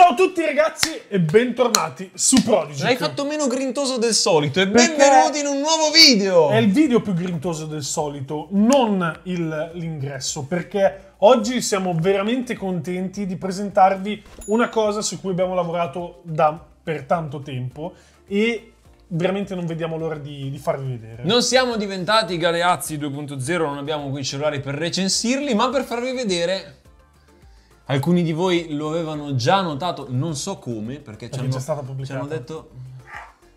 Ciao a tutti ragazzi e bentornati su Prodigy. L'hai fatto meno grintoso del solito e Perché benvenuti in un nuovo video. È il video più grintoso del solito, non l'ingresso, perché oggi siamo veramente contenti di presentarvi una cosa su cui abbiamo lavorato da per tanto tempo e veramente non vediamo l'ora di, di, farvi vedere. Non siamo diventati Galeazzi 2.0, non abbiamo qui i cellulari per recensirli, ma per farvi vedere Alcuni di voi lo avevano già notato, non so come, perché ci hanno, stata ci hanno detto...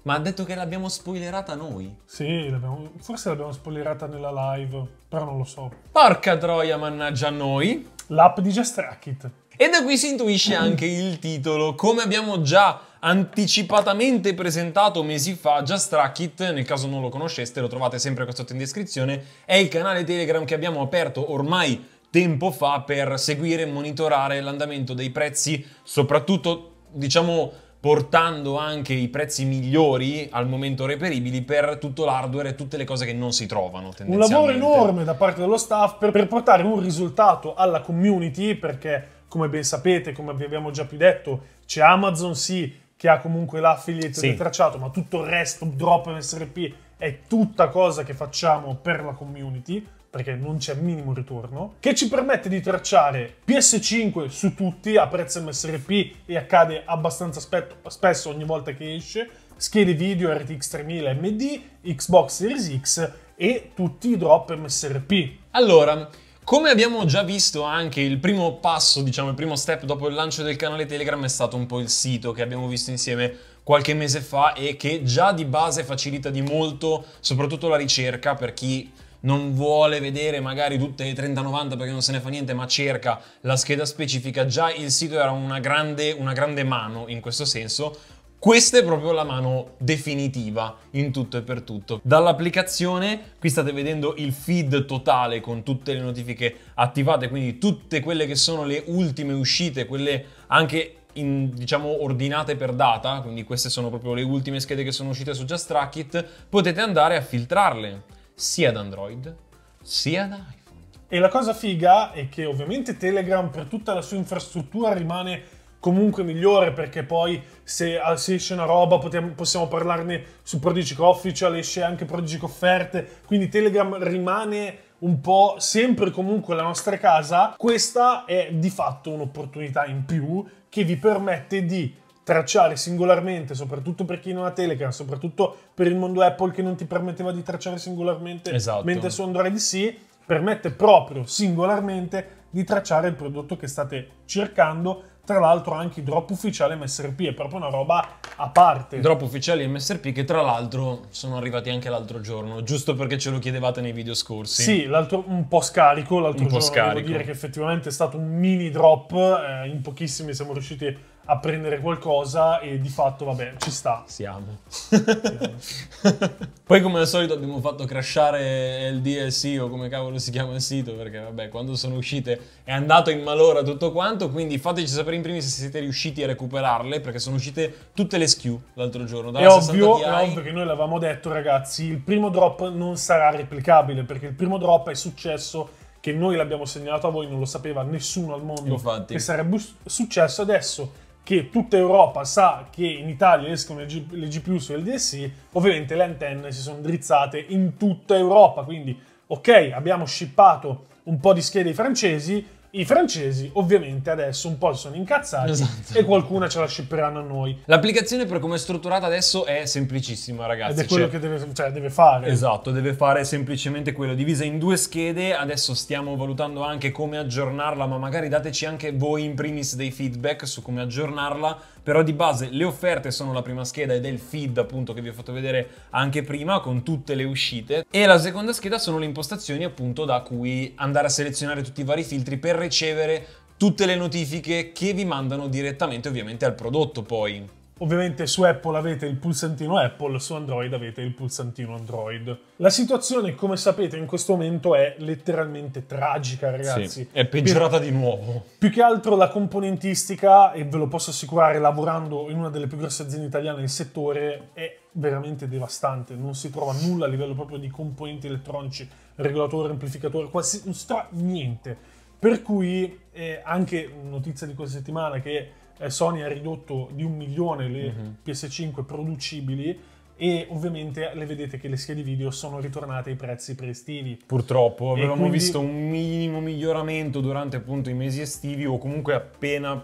Ma ha detto che l'abbiamo spoilerata noi. Sì, l'abbiamo, forse l'abbiamo spoilerata nella live, però non lo so. Porca troia, mannaggia a noi. L'app di Just Racket. E da qui si intuisce anche il titolo. Come abbiamo già anticipatamente presentato mesi fa, Just Racket, nel caso non lo conosceste, lo trovate sempre qua sotto in descrizione, è il canale Telegram che abbiamo aperto ormai tempo fa per seguire e monitorare l'andamento dei prezzi, soprattutto diciamo portando anche i prezzi migliori al momento reperibili per tutto l'hardware e tutte le cose che non si trovano. Un lavoro enorme da parte dello staff per, per portare un risultato alla community perché come ben sapete, come vi abbiamo già più detto, c'è Amazon sì che ha comunque l'affiliate sì. tracciato, ma tutto il resto, Drop MSRP, è tutta cosa che facciamo per la community, perché non c'è minimo ritorno, che ci permette di tracciare PS5 su tutti a prezzo MSRP e accade abbastanza spesso ogni volta che esce, schede video RTX 3000 MD, Xbox Series X e tutti i drop MSRP. Allora, come abbiamo già visto anche il primo passo, diciamo il primo step dopo il lancio del canale Telegram è stato un po' il sito che abbiamo visto insieme qualche mese fa e che già di base facilita di molto soprattutto la ricerca per chi non vuole vedere magari tutte le 3090 perché non se ne fa niente, ma cerca la scheda specifica, già il sito era una grande, una grande mano in questo senso, questa è proprio la mano definitiva in tutto e per tutto. Dall'applicazione qui state vedendo il feed totale con tutte le notifiche attivate, quindi tutte quelle che sono le ultime uscite, quelle anche in, diciamo ordinate per data, quindi queste sono proprio le ultime schede che sono uscite su JustRackit, potete andare a filtrarle sia da Android sia da iPhone. E la cosa figa è che ovviamente Telegram per tutta la sua infrastruttura rimane comunque migliore perché poi se, ah, se esce una roba potiamo, possiamo parlarne su Prodigico Official, esce anche Prodigico Offerte, quindi Telegram rimane un po' sempre comunque la nostra casa. Questa è di fatto un'opportunità in più che vi permette di tracciare singolarmente, soprattutto per chi non ha Telegram, soprattutto per il mondo Apple che non ti permetteva di tracciare singolarmente esatto. mentre su Android sì, permette proprio singolarmente di tracciare il prodotto che state cercando. Tra l'altro anche i drop ufficiali MSRP è proprio una roba a parte. Drop ufficiali MSRP che tra l'altro sono arrivati anche l'altro giorno, giusto perché ce lo chiedevate nei video scorsi. Sì, un po' scarico, l'altro un giorno po scarico. devo dire che effettivamente è stato un mini drop, eh, in pochissimi siamo riusciti a a prendere qualcosa e di fatto, vabbè, ci sta. Siamo. Siamo. Poi come al solito abbiamo fatto crashare il DLC o come cavolo si chiama il sito, perché vabbè, quando sono uscite è andato in malora tutto quanto, quindi fateci sapere in primis se siete riusciti a recuperarle, perché sono uscite tutte le SKU l'altro giorno. È ovvio, Ti... è ovvio che noi l'avevamo detto, ragazzi, il primo drop non sarà replicabile, perché il primo drop è successo che noi l'abbiamo segnalato a voi, non lo sapeva nessuno al mondo Infatti. che sarebbe successo adesso che tutta Europa sa che in Italia escono le, G- Plus e le LDSI, ovviamente le antenne si sono drizzate in tutta Europa, quindi ok, abbiamo shippato un po' di schede ai francesi, i francesi ovviamente adesso un po' sono incazzati esatto. e qualcuna ce la shipperanno a noi. L'applicazione per come è strutturata adesso è semplicissima ragazzi. Ed è quello cioè, che deve, cioè, deve, fare. Esatto, deve fare semplicemente quello, divisa in due schede, adesso stiamo valutando anche come aggiornarla, ma magari dateci anche voi in primis dei feedback su come aggiornarla però di base le offerte sono la prima scheda ed è il feed appunto che vi ho fatto vedere anche prima con tutte le uscite e la seconda scheda sono le impostazioni appunto da cui andare a selezionare tutti i vari filtri per ricevere tutte le notifiche che vi mandano direttamente ovviamente al prodotto poi. Ovviamente su Apple avete il pulsantino Apple, su Android avete il pulsantino Android. La situazione, come sapete, in questo momento è letteralmente tragica, ragazzi. Sì, è peggiorata di nuovo. Più che altro la componentistica, e ve lo posso assicurare, lavorando in una delle più grosse aziende italiane del settore, è veramente devastante. Non si trova nulla a livello proprio di componenti elettronici, regolatore, amplificatore, qualsiasi, non si trova niente. Per cui, eh, anche notizia di questa settimana che eh, Sony ha ridotto di un milione le uh-huh. Mhm. PS5 producibili e ovviamente le vedete che le schede video sono ritornate ai prezzi pre Purtroppo avevamo quindi... visto un minimo miglioramento durante appunto i mesi estivi o comunque appena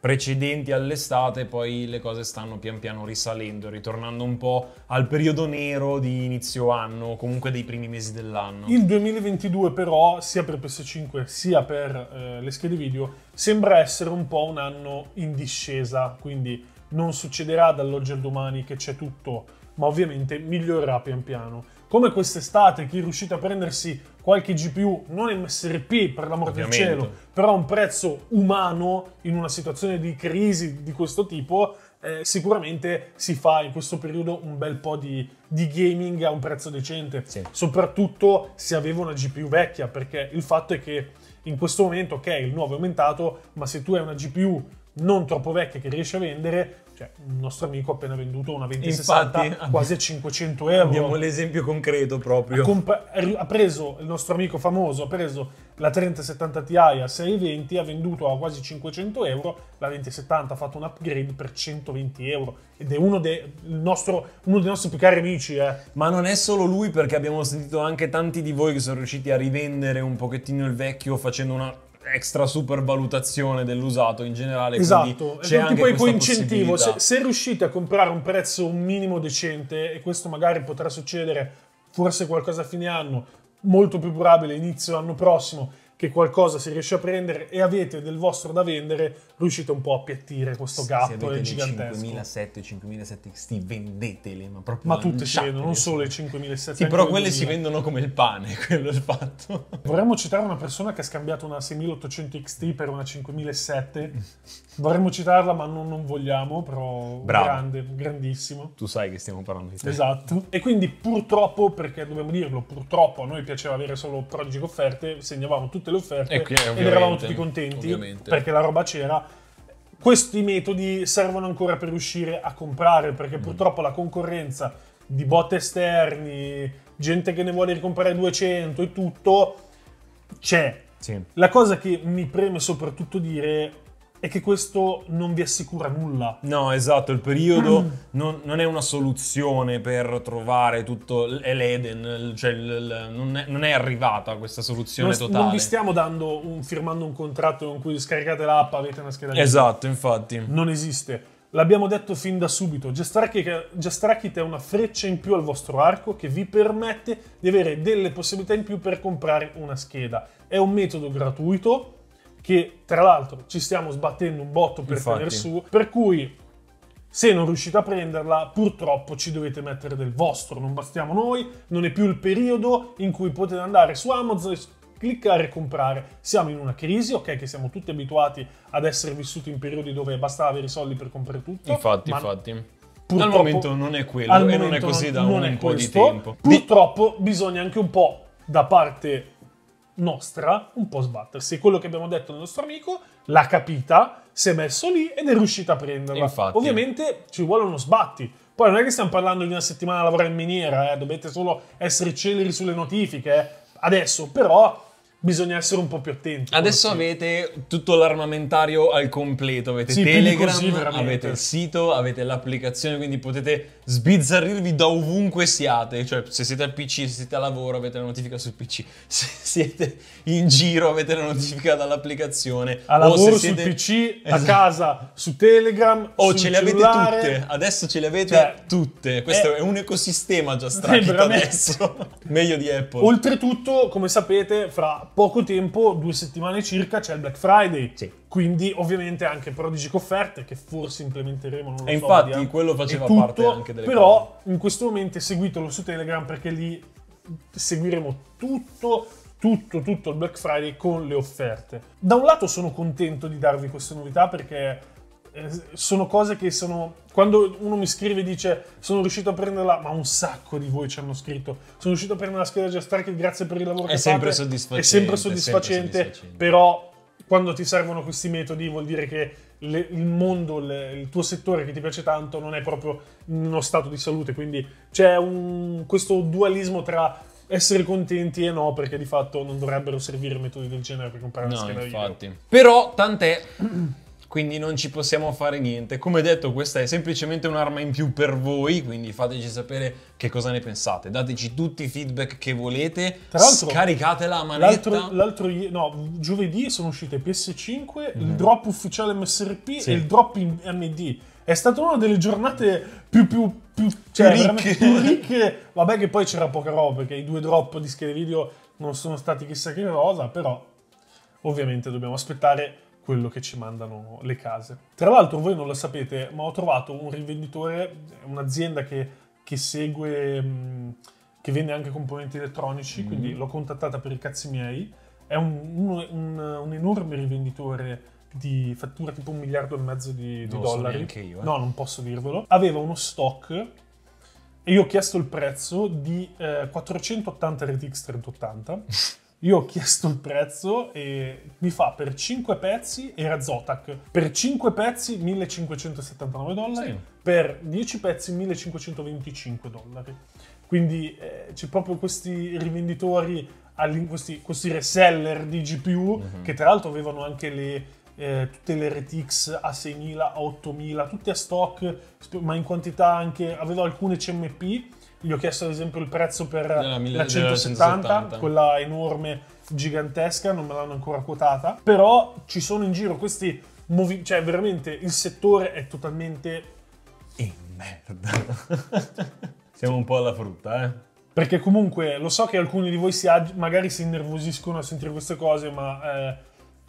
precedenti all'estate, poi le cose stanno pian piano risalendo, ritornando un po' al periodo nero di inizio anno, comunque dei primi mesi dell'anno. Il 2022 però, sia per PS5 sia per eh, le schede video, sembra essere un po' un anno in discesa, quindi non succederà dall'oggi al domani che c'è tutto, ma ovviamente migliorerà pian piano. Come quest'estate, chi è riuscito a prendersi qualche GPU, non MSRP per l'amor Ovviamente. del cielo, però a un prezzo umano in una situazione di crisi di questo tipo, eh, sicuramente si fa in questo periodo un bel po' di, di gaming a un prezzo decente, sì. soprattutto se aveva una GPU vecchia, perché il fatto è che in questo momento, ok, il nuovo è aumentato, ma se tu hai una GPU non troppo vecchia che riesci a vendere, cioè, un nostro amico ha appena venduto una 2060 Infatti, quasi a 500 euro. Abbiamo l'esempio concreto proprio. Ha, comp- ha, preso il nostro amico famoso, ha preso la 3070 Ti a 620, ha venduto a quasi 500 euro, la 2070 ha fatto un upgrade per 120 euro ed è uno, de- nostro, uno dei nostri più cari amici. Eh. Ma non è solo lui perché abbiamo sentito anche tanti di voi che sono riusciti a rivendere un pochettino il vecchio facendo una extra super valutazione dell'usato in generale. Esatto, c'è anche poi coincentivo. Se, se riuscite a comprare un prezzo minimo decente, e questo magari potrà succedere forse qualcosa a fine anno, molto più probabile inizio anno prossimo, che qualcosa si riesce a prendere e avete del vostro da vendere, riuscite un po' a piattire questo gap gigantesco. 5007, 5007 XT, vendetele, ma proprio Ma tutte si non solo le 5007. Sì, però quelle 2000. si eh. vendono come il pane, quello è il fatto. Vorremmo citare una persona che ha scambiato una 6800 XT per una 5007. Vorremmo citarla, ma non, non vogliamo, però Bravo. grande, grandissimo. Tu sai che stiamo parlando di te. Esatto. E quindi purtroppo, perché dobbiamo dirlo, purtroppo a noi piaceva avere solo prodigi offerte, segnavamo tutte tutte le offerte eh, e, ed eravamo tutti contenti ovviamente. perché la roba c'era. Questi metodi servono ancora per riuscire a comprare perché mm. purtroppo la concorrenza di bot esterni, gente che ne vuole ricomprare 200 e tutto c'è. Sì. La cosa che mi preme soprattutto dire è che questo non vi assicura nulla. No, esatto, il periodo mm. non, non, è una soluzione per trovare tutto l'Eden, cioè il, non, è, non, è, arrivata questa soluzione non, totale. Non vi stiamo un, firmando un contratto con cui scaricate l'app, avete una scheda. Esatto, infatti. Non esiste. L'abbiamo detto fin da subito, Gestrackit è una freccia in più al vostro arco che vi permette di avere delle possibilità in più per comprare una scheda. È un metodo gratuito, che tra l'altro ci stiamo sbattendo un botto per Infatti. tenere su, per cui se non riuscite a prenderla, purtroppo ci dovete mettere del vostro, non bastiamo noi, non è più il periodo in cui potete andare su Amazon e cliccare e comprare. Siamo in una crisi, ok, che siamo tutti abituati ad essere vissuti in periodi dove bastava avere i soldi per comprare tutto. Infatti, infatti. Al momento non è quello e non è così non, da non un po' questo. di tempo. Purtroppo bisogna anche un po' da parte nostra un po' sbattersi. Quello che abbiamo detto al nostro amico l'ha capita, si è messo lì ed è riuscita a prenderla. Infatti. Ovviamente ci vuole uno sbatti. Poi non è che stiamo parlando di una settimana a lavorare in miniera, eh? dovete solo essere celeri sulle notifiche eh? adesso, però bisogna essere un po' più attenti. Adesso forse. avete tutto l'armamentario al completo, avete sì, Telegram, così, avete il sito, avete l'applicazione, quindi potete sbizzarrirvi da ovunque siate, cioè se siete al PC, se siete a lavoro avete la notifica sul PC, se siete in giro avete la notifica dall'applicazione. A lavoro siete... sul PC, esatto. a casa su Telegram, o oh, ce le cellulare. avete tutte, adesso ce le avete cioè, tutte, questo è... Eh, è, un ecosistema già stracchito adesso, meglio di Apple. Oltretutto, come sapete, fra poco tempo, due settimane circa, c'è il Black Friday. Sì. Quindi ovviamente anche prodigico offerte che forse implementeremo, non lo e so. infatti vediamo. quello faceva tutto, parte anche delle Però cose. in questo momento seguitelo su Telegram perché lì seguiremo tutto tutto, tutto il Black Friday con le offerte. Da un lato sono contento di darvi queste novità perché eh, sono cose che sono. Quando uno mi scrive e dice sono riuscito a prenderla, ma un sacco di voi ci hanno scritto. Sono riuscito a prendere la scheda Just Strike, grazie per il lavoro è che sempre fate. è sempre soddisfacente, È sempre soddisfacente. Però quando ti servono questi metodi vuol dire che le, il mondo, le, il tuo settore che ti piace tanto non è proprio in uno stato di salute. Quindi c'è un, questo dualismo tra essere contenti e no, perché di fatto non dovrebbero servire metodi del genere per comprare no, una scheda infatti. Video. Però tant'è quindi non ci possiamo fare niente. Come detto, questa è semplicemente un'arma in più per voi, quindi fateci sapere che cosa ne pensate. Dateci tutti i feedback che volete, Tra l'altro, scaricatela a manetta. L'altro, l'altro no, giovedì sono uscite PS5, mm. il mhm. drop ufficiale MSRP sì. e il drop in ND. È stata una delle giornate più, più, più, cioè, ricche. più ricche. Vabbè che poi c'era poca roba, perché i due drop di schede video non sono stati chissà che cosa, però ovviamente dobbiamo aspettare quello che ci mandano le case. Tra l'altro voi non lo sapete, ma ho trovato un rivenditore, un'azienda che, che segue, che vende anche componenti elettronici, mm. quindi l'ho contattata per i cazzi miei. È un, un, un, un enorme rivenditore di fattura tipo un miliardo e mezzo di, di dollari. So io, eh. No, non posso dirvelo. Aveva uno stock e io ho chiesto il prezzo di eh, 480 RTX 3080. Io ho chiesto il prezzo e mi fa per 5 pezzi, era Zotac, per 5 pezzi 1579 dollari, sì. per 10 pezzi 1525 dollari. Quindi eh, c'è proprio questi rivenditori, questi, questi, reseller di GPU, mm-hmm. che tra l'altro avevano anche le, eh, tutte le RTX a 6000, a 8000, tutte a stock, ma in quantità anche, avevo alcune CMP gli ho chiesto ad esempio il prezzo per la, eh, mille, la 170, 170, quella enorme, gigantesca, non me l'hanno ancora quotata, però ci sono in giro questi movi- cioè veramente il settore è totalmente in merda. Siamo un po' alla frutta, eh. Perché comunque lo so che alcuni di voi si ag- magari si innervosiscono a sentire queste cose, ma eh,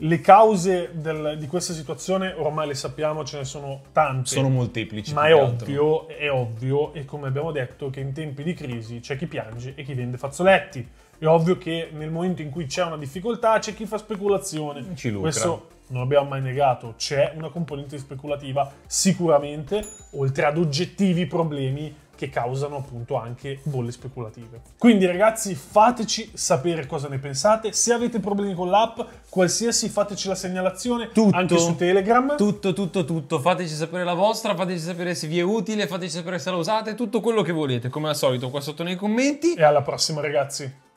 le cause del, di questa situazione ormai le sappiamo, ce ne sono tante. Sono molteplici. Ma è ovvio, è ovvio, e come abbiamo detto, che in tempi di crisi c'è chi piange e chi vende fazzoletti. È ovvio che nel momento in cui c'è una difficoltà c'è chi fa speculazione. Ci lucra. Questo non abbiamo mai negato, c'è una componente speculativa sicuramente, oltre ad oggettivi problemi che causano appunto anche bolle speculative. Quindi ragazzi fateci sapere cosa ne pensate, se avete problemi con l'app, qualsiasi fateci la segnalazione, tutto, anche su Telegram. Tutto, tutto, tutto, fateci sapere la vostra, fateci sapere se vi è utile, fateci sapere se la usate, tutto quello che volete, come al solito qua sotto nei commenti. E alla prossima ragazzi.